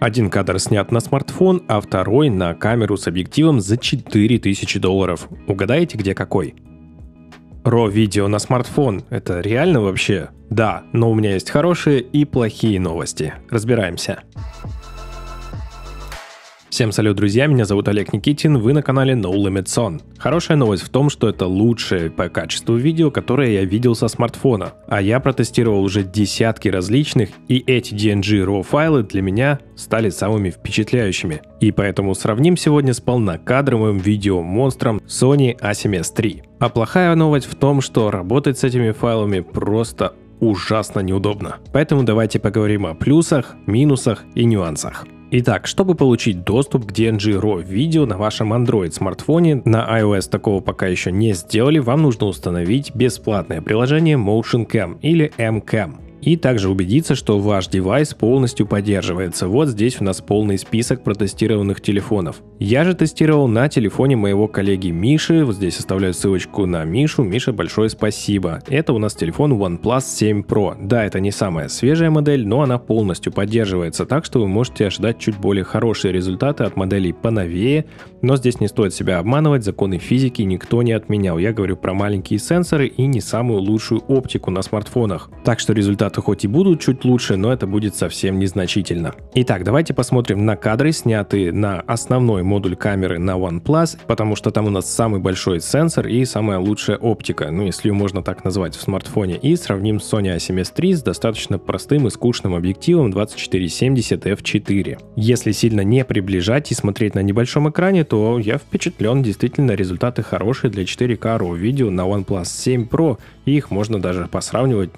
Один кадр снят на смартфон, а второй на камеру с объективом за 4000 долларов. Угадаете, где какой? Ро-видео на смартфон. Это реально вообще? Да, но у меня есть хорошие и плохие новости. Разбираемся. Всем салют, друзья, меня зовут Олег Никитин, вы на канале No Limit Son. Хорошая новость в том, что это лучшее по качеству видео, которое я видел со смартфона. А я протестировал уже десятки различных, и эти DNG RAW файлы для меня стали самыми впечатляющими. И поэтому сравним сегодня с полнокадровым видеомонстром Sony A7S III. А плохая новость в том, что работать с этими файлами просто ужасно неудобно. Поэтому давайте поговорим о плюсах, минусах и нюансах. Итак, чтобы получить доступ к DNG RAW видео на вашем Android смартфоне, на iOS такого пока еще не сделали, вам нужно установить бесплатное приложение Motion Cam или MCam и также убедиться, что ваш девайс полностью поддерживается. Вот здесь у нас полный список протестированных телефонов. Я же тестировал на телефоне моего коллеги Миши, вот здесь оставляю ссылочку на Мишу. Миша, большое спасибо. Это у нас телефон OnePlus 7 Pro. Да, это не самая свежая модель, но она полностью поддерживается, так что вы можете ожидать чуть более хорошие результаты от моделей поновее, но здесь не стоит себя обманывать, законы физики никто не отменял. Я говорю про маленькие сенсоры и не самую лучшую оптику на смартфонах. Так что результат Результаты хоть и будут чуть лучше, но это будет совсем незначительно. Итак, давайте посмотрим на кадры, снятые на основной модуль камеры на OnePlus, потому что там у нас самый большой сенсор и самая лучшая оптика, ну если ее можно так назвать в смартфоне, и сравним Sony A7S III с достаточно простым и скучным объективом 2470 f4. Если сильно не приближать и смотреть на небольшом экране, то я впечатлен, действительно результаты хорошие для 4К RAW видео на OnePlus 7 Pro, и их можно даже посравнивать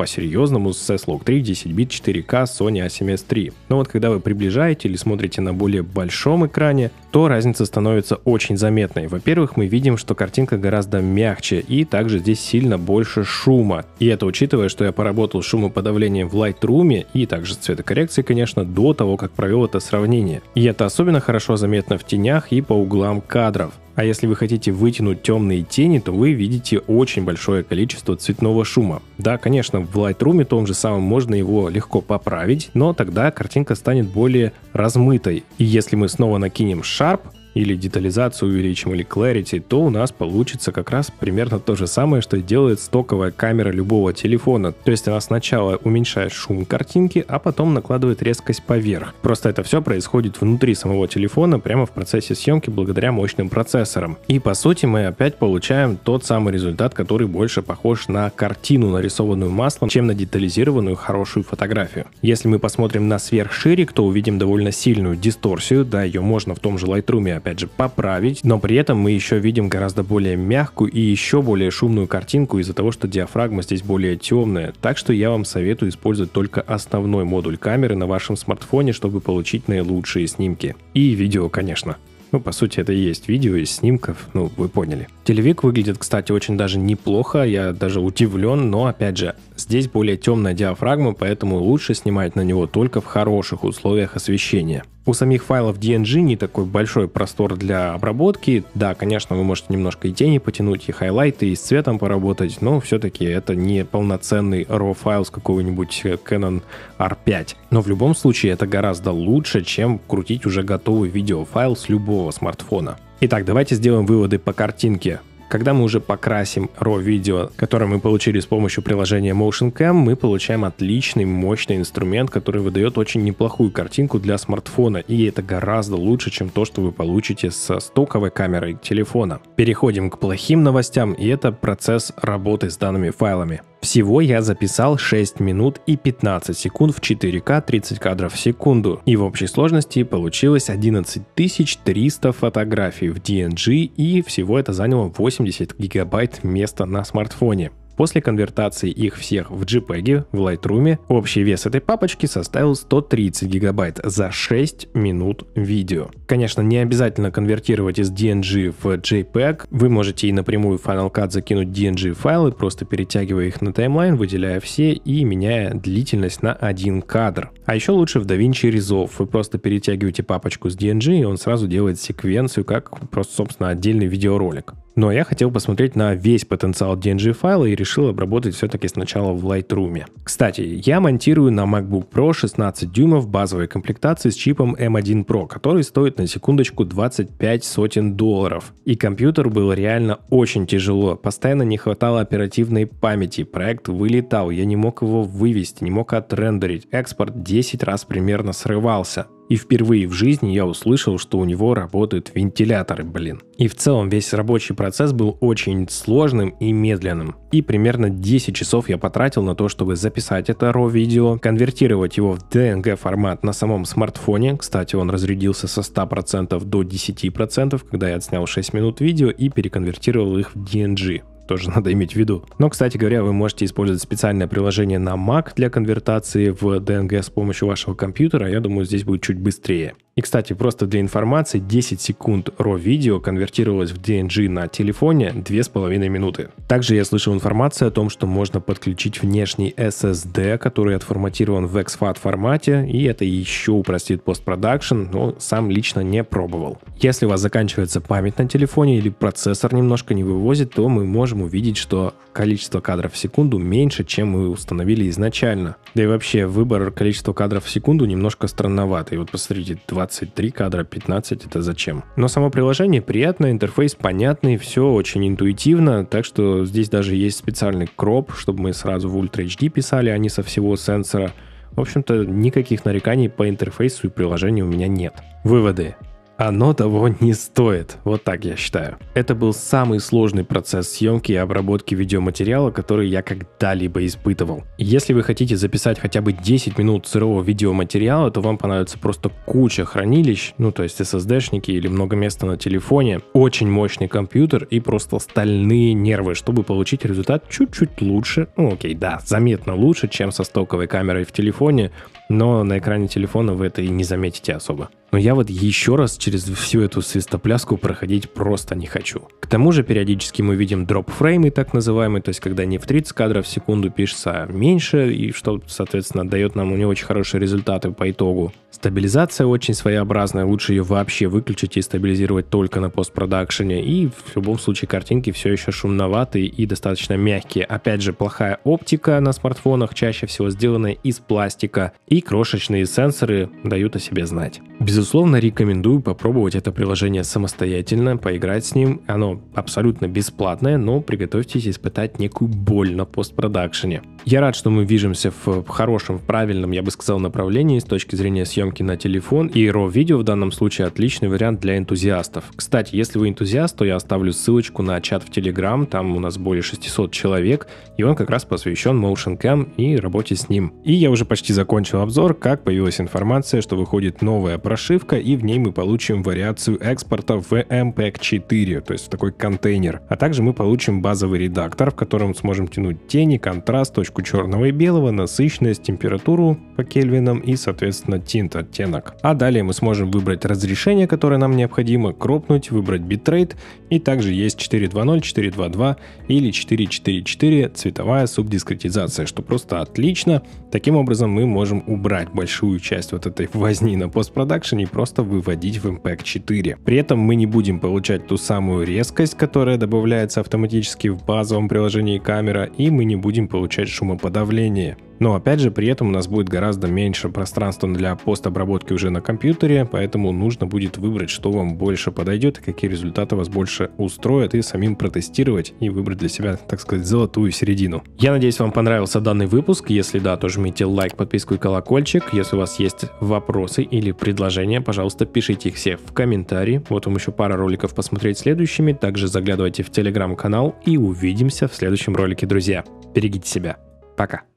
по-серьезному с S-Log 3, 10-бит, 4К, Sony A7S 3. Но вот когда вы приближаете или смотрите на более большом экране, то разница становится очень заметной. Во-первых, мы видим, что картинка гораздо мягче, и также здесь сильно больше шума. И это учитывая, что я поработал с шумоподавлением в Lightroom и также с цветокоррекцией, конечно, до того, как провел это сравнение. И это особенно хорошо заметно в тенях и по углам кадров. А если вы хотите вытянуть темные тени, то вы видите очень большое количество цветного шума. Да, конечно, в Lightroom том же самом можно его легко поправить, но тогда картинка станет более размытой. И если мы снова накинем Sharp, или детализацию увеличим, или clarity, то у нас получится как раз примерно то же самое, что делает стоковая камера любого телефона. То есть она сначала уменьшает шум картинки, а потом накладывает резкость поверх. Просто это все происходит внутри самого телефона, прямо в процессе съемки благодаря мощным процессорам. И по сути мы опять получаем тот самый результат, который больше похож на картину, нарисованную маслом, чем на детализированную хорошую фотографию. Если мы посмотрим на сверхширик, то увидим довольно сильную дисторсию, да, ее можно в том же Lightroom опять же, поправить, но при этом мы еще видим гораздо более мягкую и еще более шумную картинку из-за того, что диафрагма здесь более темная. Так что я вам советую использовать только основной модуль камеры на вашем смартфоне, чтобы получить наилучшие снимки. И видео, конечно. Ну, по сути, это и есть видео из снимков, ну, вы поняли. Телевик выглядит, кстати, очень даже неплохо, я даже удивлен, но, опять же, здесь более темная диафрагма, поэтому лучше снимать на него только в хороших условиях освещения. У самих файлов DNG не такой большой простор для обработки. Да, конечно, вы можете немножко и тени потянуть, и хайлайты, и с цветом поработать, но все-таки это не полноценный RAW файл с какого-нибудь Canon R5. Но в любом случае это гораздо лучше, чем крутить уже готовый видеофайл с любого смартфона. Итак, давайте сделаем выводы по картинке. Когда мы уже покрасим RAW видео, которое мы получили с помощью приложения Motion Cam, мы получаем отличный мощный инструмент, который выдает очень неплохую картинку для смартфона, и это гораздо лучше, чем то, что вы получите со стоковой камерой телефона. Переходим к плохим новостям, и это процесс работы с данными файлами. Всего я записал 6 минут и 15 секунд в 4К 30 кадров в секунду, и в общей сложности получилось 11300 фотографий в DNG, и всего это заняло 80 гигабайт места на смартфоне. После конвертации их всех в JPEG в Lightroom общий вес этой папочки составил 130 гигабайт за 6 минут видео. Конечно, не обязательно конвертировать из DNG в JPEG. Вы можете и напрямую в Final Cut закинуть DNG файлы, просто перетягивая их на таймлайн, выделяя все и меняя длительность на один кадр. А еще лучше в DaVinci Resolve. Вы просто перетягиваете папочку с DNG, и он сразу делает секвенцию, как просто, собственно, отдельный видеоролик. Но я хотел посмотреть на весь потенциал DNG файла и решил обработать все-таки сначала в Lightroom. Кстати, я монтирую на MacBook Pro 16 дюймов базовой комплектации с чипом M1 эм Pro, который стоит на секундочку 25 сотен долларов. И компьютер был реально очень тяжело, постоянно не хватало оперативной памяти, проект вылетал, я не мог его вывести, не мог отрендерить, экспорт 10 10 раз примерно срывался. И впервые в жизни я услышал, что у него работают вентиляторы, блин. И в целом весь рабочий процесс был очень сложным и медленным. И примерно 10 часов я потратил на то, чтобы записать это RAW-видео, конвертировать его в DNG формат на самом смартфоне. Кстати, он разрядился со 100% до 10%, когда я отснял 6 минут видео и переконвертировал их в DNG тоже надо иметь в виду. Но, кстати говоря, вы можете использовать специальное приложение на Mac для конвертации в DNG с помощью вашего компьютера. Я думаю, здесь будет чуть быстрее. И, кстати, просто для информации, 10 секунд RAW-видео конвертировалось в DNG на телефоне 2,5 минуты. Также я слышал информацию о том, что можно подключить внешний SSD, который отформатирован в XFAT формате, и это еще упростит постпродакшн, но сам лично не пробовал. Если у вас заканчивается память на телефоне или процессор немножко не вывозит, то мы можем увидеть, что количество кадров в секунду меньше, чем мы установили изначально. Да и вообще, выбор количества кадров в секунду немножко странноватый. Вот посмотрите, 20 23 кадра, 15 это зачем. Но само приложение приятное, интерфейс понятный, все очень интуитивно, так что здесь даже есть специальный кроп, чтобы мы сразу в Ultra HD писали, а не со всего сенсора. В общем-то, никаких нареканий по интерфейсу и приложению у меня нет. Выводы оно того не стоит. Вот так я считаю. Это был самый сложный процесс съемки и обработки видеоматериала, который я когда-либо испытывал. Если вы хотите записать хотя бы 10 минут сырого видеоматериала, то вам понадобится просто куча хранилищ, ну то есть SSD-шники или много места на телефоне, очень мощный компьютер и просто стальные нервы, чтобы получить результат чуть-чуть лучше, ну окей, да, заметно лучше, чем со стоковой камерой в телефоне, но на экране телефона вы это и не заметите особо. Но я вот еще раз через всю эту свистопляску проходить просто не хочу. К тому же периодически мы видим дроп-фреймы, так называемые, то есть когда не в 30 кадров в секунду пишется а меньше, и что, соответственно, дает нам у не очень хорошие результаты по итогу. Стабилизация очень своеобразная, лучше ее вообще выключить и стабилизировать только на постпродакшене. И в любом случае картинки все еще шумноватые и достаточно мягкие. Опять же, плохая оптика на смартфонах, чаще всего сделанная из пластика, и крошечные сенсоры дают о себе знать. Безусловно, рекомендую попробовать это приложение самостоятельно, поиграть с ним. Оно абсолютно бесплатное, но приготовьтесь испытать некую боль на постпродакшене. Я рад, что мы движемся в хорошем, в правильном, я бы сказал, направлении с точки зрения съемки на телефон, и RAW видео в данном случае отличный вариант для энтузиастов. Кстати, если вы энтузиаст, то я оставлю ссылочку на чат в Telegram, там у нас более 600 человек, и он как раз посвящен Motion Cam и работе с ним. И я уже почти закончил обзор, как появилась информация, что выходит новая прошивка прошивка, и в ней мы получим вариацию экспорта в MPEG-4, то есть в такой контейнер. А также мы получим базовый редактор, в котором сможем тянуть тени, контраст, точку черного и белого, насыщенность, температуру по кельвинам и, соответственно, тинт, оттенок. А далее мы сможем выбрать разрешение, которое нам необходимо, кропнуть, выбрать битрейт, и также есть 4.2.0, 4.2.2 или 4.4.4 цветовая субдискретизация, что просто отлично. Таким образом мы можем убрать большую часть вот этой возни на постпродакшене не просто выводить в Impact 4. При этом мы не будем получать ту самую резкость, которая добавляется автоматически в базовом приложении камера, и мы не будем получать шумоподавление. Но опять же, при этом у нас будет гораздо меньше пространства для постобработки уже на компьютере, поэтому нужно будет выбрать, что вам больше подойдет, какие результаты вас больше устроят, и самим протестировать и выбрать для себя, так сказать, золотую середину. Я надеюсь, вам понравился данный выпуск. Если да, то жмите лайк, подписку и колокольчик. Если у вас есть вопросы или предложения, пожалуйста, пишите их все в комментарии. Вот вам еще пара роликов посмотреть следующими. Также заглядывайте в телеграм-канал и увидимся в следующем ролике, друзья. Берегите себя. Пока.